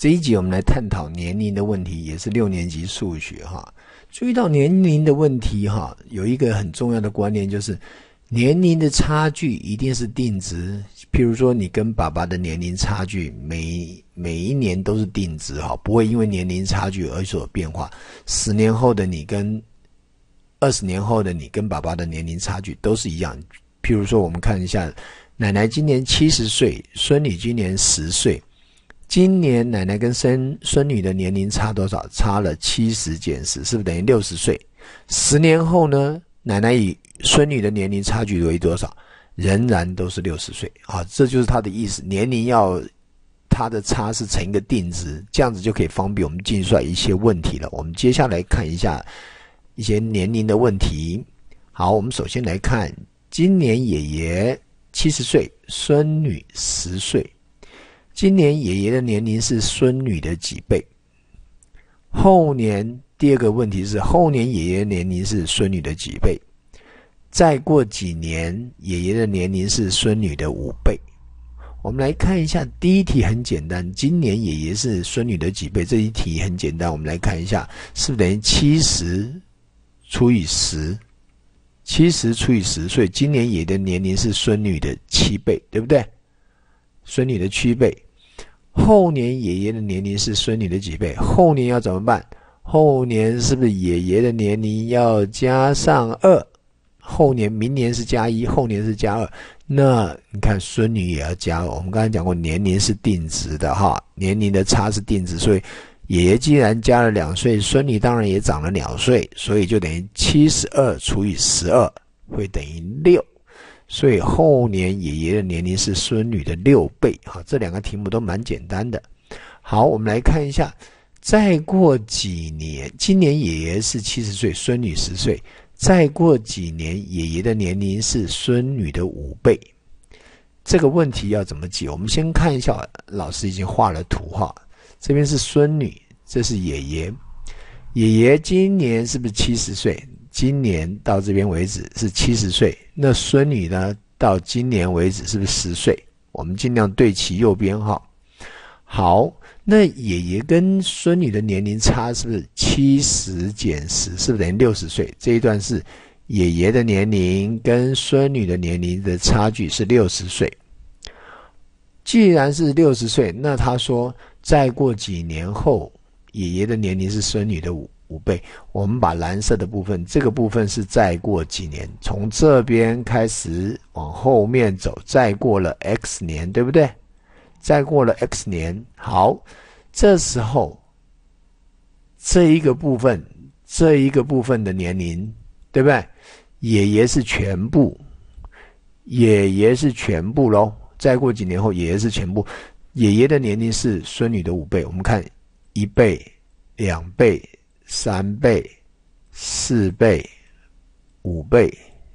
这一集我们来探讨年龄的问题，也是六年级数学哈。注意到年龄的问题哈，有一个很重要的观念就是，年龄的差距一定是定值。譬如说，你跟爸爸的年龄差距，每每一年都是定值哈，不会因为年龄差距而所变化。十年后的你跟二十年后的你跟爸爸的年龄差距都是一样。譬如说，我们看一下，奶奶今年七十岁，孙女今年十岁。今年奶奶跟孙孙女的年龄差多少？差了七十减十，是不是等于六十岁？十年后呢？奶奶与孙女的年龄差距为多少？仍然都是六十岁啊！这就是它的意思，年龄要它的差是成一个定值，这样子就可以方便我们计算一些问题了。我们接下来看一下一些年龄的问题。好，我们首先来看，今年爷爷七十岁，孙女十岁。今年爷爷的年龄是孙女的几倍？后年第二个问题是：后年爷爷年龄是孙女的几倍？再过几年，爷爷的年龄是孙女的五倍？我们来看一下，第一题很简单，今年爷爷是孙女的几倍？这一题很简单，我们来看一下，是不是等于七十除以十？七十除以十，所以今年爷爷的年龄是孙女的七倍，对不对？孙女的七倍。后年爷爷的年龄是孙女的几倍？后年要怎么办？后年是不是爷爷的年龄要加上二？后年明年是加一，后年是加二。那你看孙女也要加。我们刚才讲过，年龄是定值的哈，年龄的差是定值。所以爷爷既然加了两岁，孙女当然也长了两岁，所以就等于七十二除以十二，会等于六。所以后年爷爷的年龄是孙女的六倍，好，这两个题目都蛮简单的。好，我们来看一下，再过几年，今年爷爷是七十岁，孙女十岁，再过几年爷爷的年龄是孙女的五倍，这个问题要怎么解？我们先看一下，老师已经画了图，哈，这边是孙女，这是爷爷，爷爷今年是不是七十岁？今年到这边为止是七十岁。那孙女呢？到今年为止是不是十岁？我们尽量对齐右边哈。好，那爷爷跟孙女的年龄差是不是七十减十？是不是等于六十岁？这一段是爷爷的年龄跟孙女的年龄的差距是六十岁。既然是六十岁，那他说再过几年后，爷爷的年龄是孙女的五。五倍，我们把蓝色的部分，这个部分是再过几年，从这边开始往后面走，再过了 x 年，对不对？再过了 x 年，好，这时候这一个部分，这一个部分的年龄，对不对？爷爷是全部，爷爷是全部喽。再过几年后，爷爷是全部，爷爷的年龄是孙女的五倍。我们看，一倍，两倍。三倍、四倍、五倍，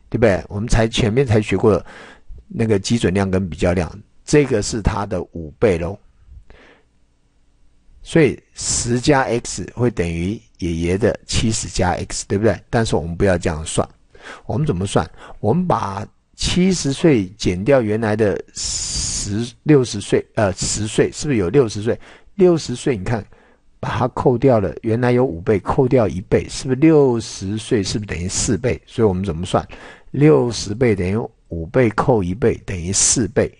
对不对？我们才前面才学过那个基准量跟比较量，这个是它的五倍喽。所以十加 x 会等于爷爷的七十加 x，对不对？但是我们不要这样算，我们怎么算？我们把七十岁减掉原来的十六十岁，呃，十岁是不是有六十岁？六十岁，你看。它扣掉了，原来有五倍，扣掉一倍，是不是六十岁？是不是等于四倍？所以我们怎么算？六十倍等于五倍扣一倍等于四倍，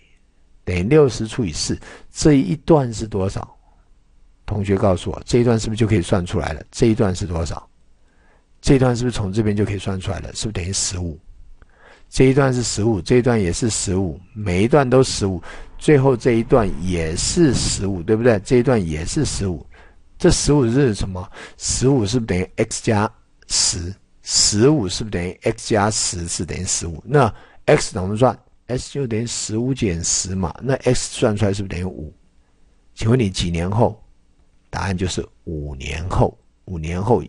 等于六十除以四。这一段是多少？同学告诉我，这一段是不是就可以算出来了？这一段是多少？这一段是不是从这边就可以算出来了？是不是等于十五？这一段是十五，这一段也是十五，每一段都十五，最后这一段也是十五，对不对？这一段也是十五。这十五是什么？十五是不是等于 x 加十？十五是不是等于 x 加十是等于十五？那 x 怎么算？x 就等于十五减十嘛。那 x 算出来是不是等于五？请问你几年后？答案就是五年后。五年后，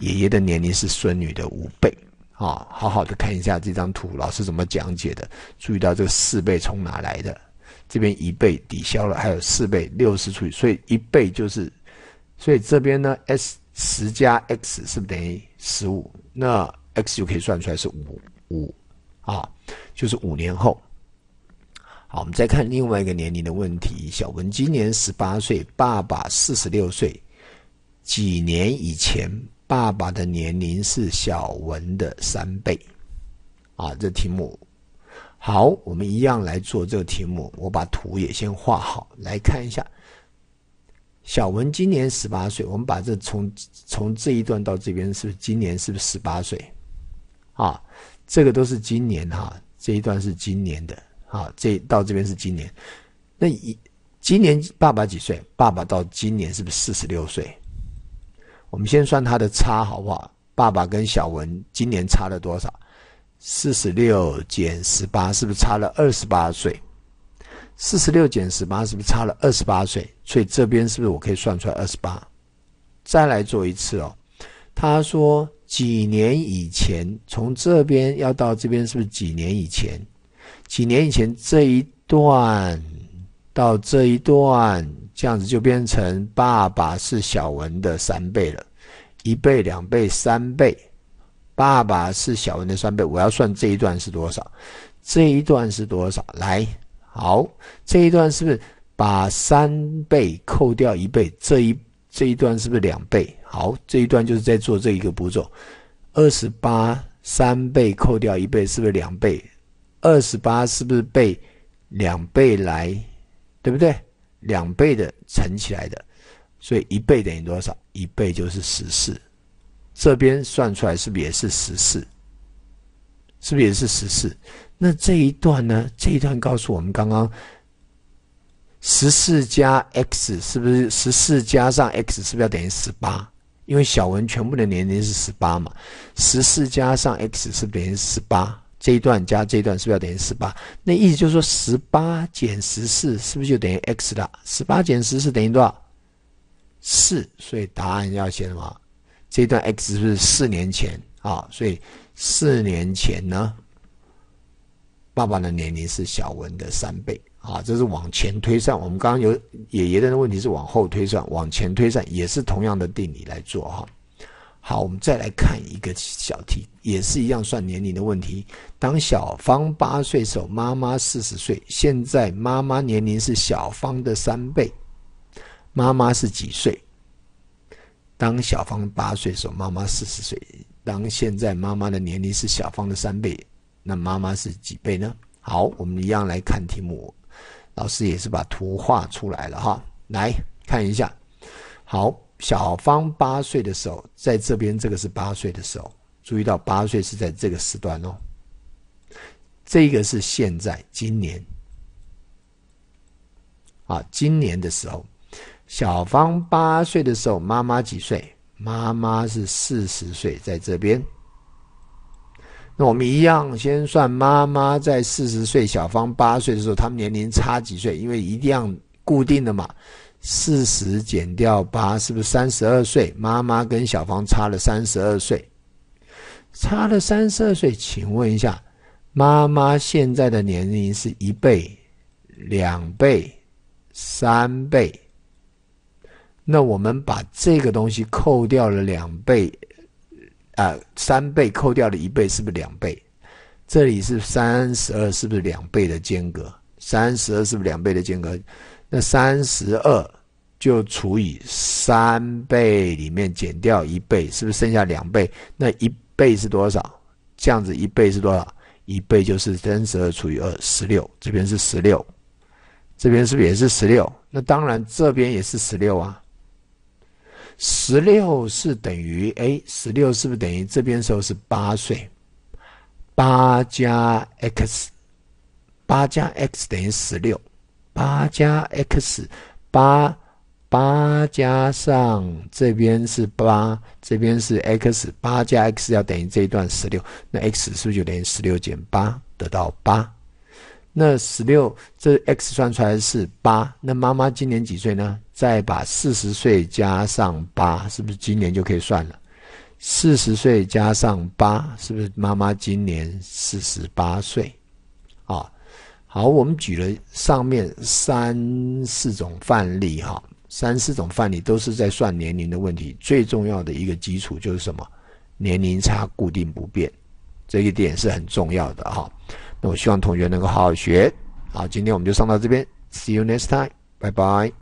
爷爷的年龄是孙女的五倍啊！好好的看一下这张图，老师怎么讲解的。注意到这个四倍从哪来的？这边一倍抵消了，还有四倍，六十除以，所以一倍就是。所以这边呢，s 十加 x 是不是等于十五？那 x 就可以算出来是五五啊，就是五年后。好，我们再看另外一个年龄的问题。小文今年十八岁，爸爸四十六岁，几年以前爸爸的年龄是小文的三倍？啊，这题目好，我们一样来做这个题目。我把图也先画好，来看一下。小文今年十八岁，我们把这从从这一段到这边是不是今年是不是十八岁？啊，这个都是今年哈，这一段是今年的啊，这到这边是今年。那一今年爸爸几岁？爸爸到今年是不是四十六岁？我们先算他的差好不好？爸爸跟小文今年差了多少？四十六减十八是不是差了二十八岁？四十六减十八是不是差了二十八岁？所以这边是不是我可以算出来二十八？再来做一次哦。他说几年以前，从这边要到这边是不是几年以前？几年以前这一段到这一段，这样子就变成爸爸是小文的三倍了。一倍、两倍、三倍，爸爸是小文的三倍。我要算这一段是多少？这一段是多少？来。好，这一段是不是把三倍扣掉一倍？这一这一段是不是两倍？好，这一段就是在做这一个步骤。二十八三倍扣掉一倍，是不是两倍？二十八是不是被两倍来，对不对？两倍的乘起来的，所以一倍等于多少？一倍就是十四。这边算出来是不是也是十四？是不是也是十四？那这一段呢？这一段告诉我们，刚刚十四加 x 是不是十四加上 x 是不是要等于十八？因为小文全部的年龄是十八嘛，十四加上 x 是不是等于十八？这一段加这一段是不是要等于十八？那意思就是说，十八减十四是不是就等于 x 了？十八减十四等于多少？四。所以答案要写什么？这一段 x 是不是四年前啊？所以四年前呢？爸爸的年龄是小文的三倍啊，这是往前推算。我们刚刚有爷爷的问题是往后推算，往前推算也是同样的定理来做哈。好，我们再来看一个小题，也是一样算年龄的问题。当小芳八岁时候，妈妈四十岁，现在妈妈年龄是小芳的三倍，妈妈是几岁？当小芳八岁时候，妈妈四十岁，当现在妈妈的年龄是小芳的三倍。那妈妈是几倍呢？好，我们一样来看题目。老师也是把图画出来了哈，来看一下。好，小芳八岁的时候，在这边这个是八岁的时候，注意到八岁是在这个时段哦。这个是现在，今年啊，今年的时候，小芳八岁的时候，妈妈几岁？妈妈是四十岁，在这边。那我们一样，先算妈妈在四十岁，小芳八岁的时候，他们年龄差几岁？因为一定要固定的嘛，四十减掉八，是不是三十二岁？妈妈跟小芳差了三十二岁，差了三十二岁。请问一下，妈妈现在的年龄是一倍、两倍、三倍？那我们把这个东西扣掉了两倍。啊，三倍扣掉了一倍，是不是两倍？这里是三十二，是不是两倍的间隔？三十二是不是两倍的间隔？那三十二就除以三倍里面减掉一倍，是不是剩下两倍？那一倍是多少？这样子一倍是多少？一倍就是三十二除以二，十六。这边是十六，这边是不是也是十六？那当然这边也是十六啊。十六是等于哎，十六是不是等于这边时候是八岁？八加 x，八加 x 等于十六，八加 x，八八加上这边是八，这边是 x，八加 x 要等于这一段十六，那 x 是不是就等于十六减八，得到八？那十六这 x 算出来是八，那妈妈今年几岁呢？再把四十岁加上八，是不是今年就可以算了？四十岁加上八，是不是妈妈今年四十八岁？啊，好，我们举了上面三四种范例哈，三四种范例都是在算年龄的问题，最重要的一个基础就是什么？年龄差固定不变，这一点是很重要的哈。那我希望同学能够好好学，好，今天我们就上到这边，See you next time，拜拜。